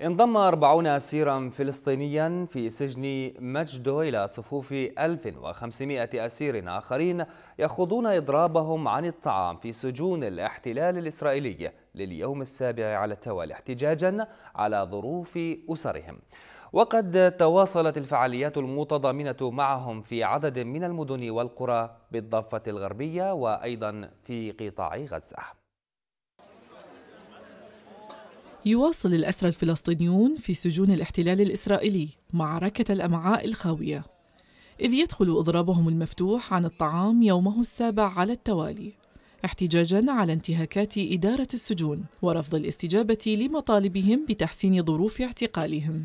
انضم 40 أسيرا فلسطينيا في سجن مجدو إلى صفوف 1500 أسير آخرين يخوضون إضرابهم عن الطعام في سجون الاحتلال الإسرائيلي لليوم السابع على التوالي احتجاجا على ظروف أسرهم وقد تواصلت الفعاليات المتضامنة معهم في عدد من المدن والقرى بالضفة الغربية وأيضا في قطاع غزة يواصل الأسرى الفلسطينيون في سجون الاحتلال الإسرائيلي معركة الأمعاء الخاوية إذ يدخل إضرابهم المفتوح عن الطعام يومه السابع على التوالي احتجاجا على انتهاكات إدارة السجون ورفض الاستجابة لمطالبهم بتحسين ظروف اعتقالهم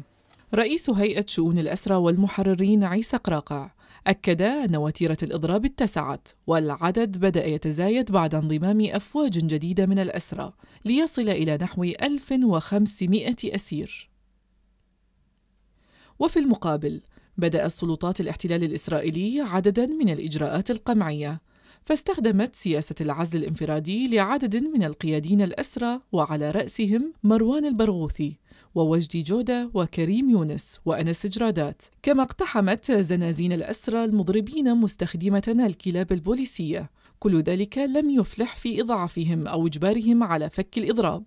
رئيس هيئة شؤون الأسرى والمحررين عيسى قراقع أكد أن وتيرة الإضراب اتسعت والعدد بدأ يتزايد بعد انضمام أفواج جديدة من الأسرى ليصل إلى نحو 1500 أسير وفي المقابل بدأت سلطات الاحتلال الإسرائيلي عددا من الإجراءات القمعية فاستخدمت سياسة العزل الانفرادي لعدد من القيادين الأسرى وعلى رأسهم مروان البرغوثي ووجدي جودة وكريم يونس وأنس جرادات كما اقتحمت زنازين الأسرى المضربين مستخدمة الكلاب البوليسية كل ذلك لم يفلح في إضعافهم أو إجبارهم على فك الإضراب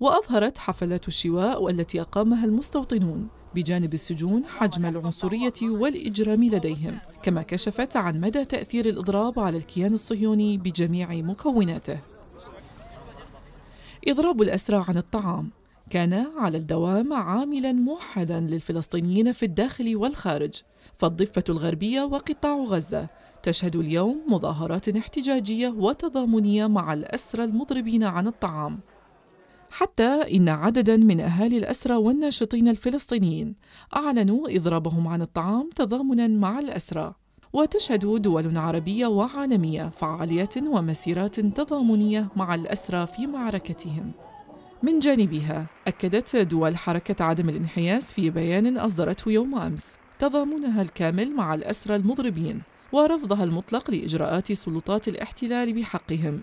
وأظهرت حفلات الشواء التي أقامها المستوطنون بجانب السجون حجم العنصرية والإجرام لديهم كما كشفت عن مدى تأثير الإضراب على الكيان الصهيوني بجميع مكوناته إضراب الأسرى عن الطعام كان على الدوام عاملا موحدا للفلسطينيين في الداخل والخارج فالضفة الغربية وقطاع غزة تشهد اليوم مظاهرات احتجاجية وتضامنية مع الأسرى المضربين عن الطعام حتى إن عددا من أهالي الأسرى والناشطين الفلسطينيين أعلنوا إضرابهم عن الطعام تضامنا مع الأسرى وتشهد دول عربية وعالمية فعاليات ومسيرات تضامنية مع الأسرى في معركتهم من جانبها أكدت دول حركة عدم الانحياز في بيان أصدرته يوم أمس تضامنها الكامل مع الأسرى المضربين ورفضها المطلق لإجراءات سلطات الاحتلال بحقهم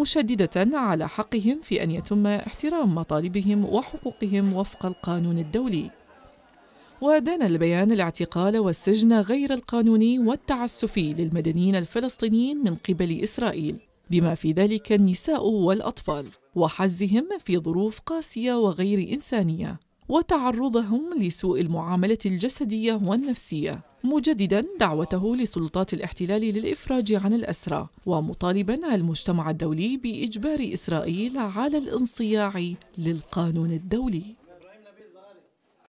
مشددة على حقهم في أن يتم احترام مطالبهم وحقوقهم وفق القانون الدولي ودان البيان الاعتقال والسجن غير القانوني والتعسفي للمدنيين الفلسطينيين من قبل إسرائيل بما في ذلك النساء والأطفال وحزهم في ظروف قاسيه وغير انسانيه وتعرضهم لسوء المعامله الجسديه والنفسيه مجددا دعوته لسلطات الاحتلال للافراج عن الاسرى ومطالبا المجتمع الدولي باجبار اسرائيل على الانصياع للقانون الدولي